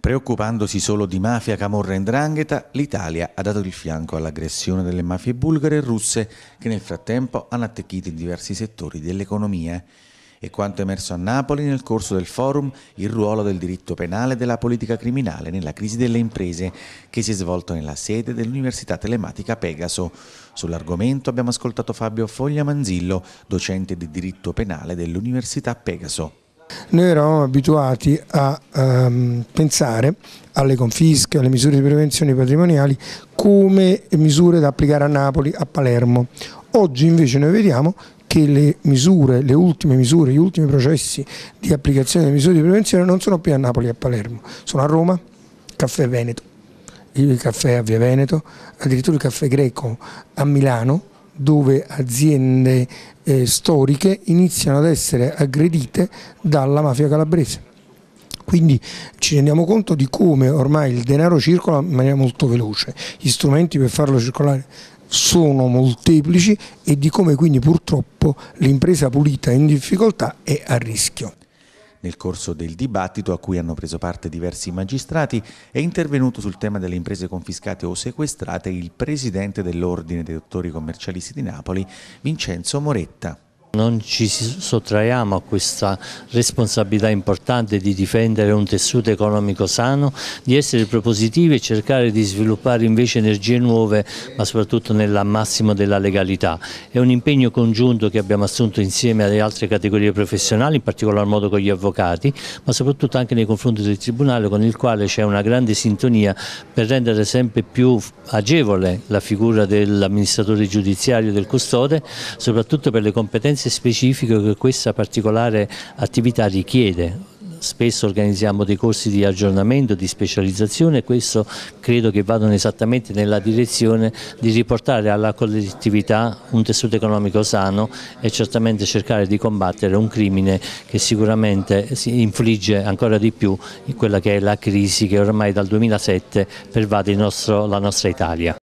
Preoccupandosi solo di mafia, camorra e ndrangheta, l'Italia ha dato il fianco all'aggressione delle mafie bulgare e russe che nel frattempo hanno attecchito in diversi settori dell'economia. E quanto è emerso a Napoli nel corso del forum il ruolo del diritto penale e della politica criminale nella crisi delle imprese che si è svolto nella sede dell'Università Telematica Pegaso. Sull'argomento abbiamo ascoltato Fabio Foglia Manzillo, docente di diritto penale dell'Università Pegaso. Noi eravamo abituati a ehm, pensare alle confische, alle misure di prevenzione patrimoniali come misure da applicare a Napoli, a Palermo. Oggi invece noi vediamo che le misure, le ultime misure, gli ultimi processi di applicazione delle misure di prevenzione non sono più a Napoli e a Palermo, sono a Roma, Caffè Veneto, il caffè a Via Veneto, addirittura il caffè greco a Milano, dove aziende eh, storiche iniziano ad essere aggredite dalla mafia calabrese. Quindi ci rendiamo conto di come ormai il denaro circola in maniera molto veloce, gli strumenti per farlo circolare sono molteplici e di come quindi purtroppo l'impresa pulita in difficoltà è a rischio. Nel corso del dibattito, a cui hanno preso parte diversi magistrati, è intervenuto sul tema delle imprese confiscate o sequestrate il presidente dell'Ordine dei dottori commercialisti di Napoli, Vincenzo Moretta. Non ci sottraiamo a questa responsabilità importante di difendere un tessuto economico sano, di essere propositivi e cercare di sviluppare invece energie nuove, ma soprattutto nel massimo della legalità. È un impegno congiunto che abbiamo assunto insieme alle altre categorie professionali, in particolar modo con gli avvocati, ma soprattutto anche nei confronti del Tribunale con il quale c'è una grande sintonia per rendere sempre più agevole la figura dell'amministratore giudiziario e del custode, soprattutto per le competenze esigenze specifiche che questa particolare attività richiede spesso organizziamo dei corsi di aggiornamento, di specializzazione e questo credo che vadano esattamente nella direzione di riportare alla collettività un tessuto economico sano e certamente cercare di combattere un crimine che sicuramente si infligge ancora di più in quella che è la crisi che ormai dal 2007 pervade nostro, la nostra Italia.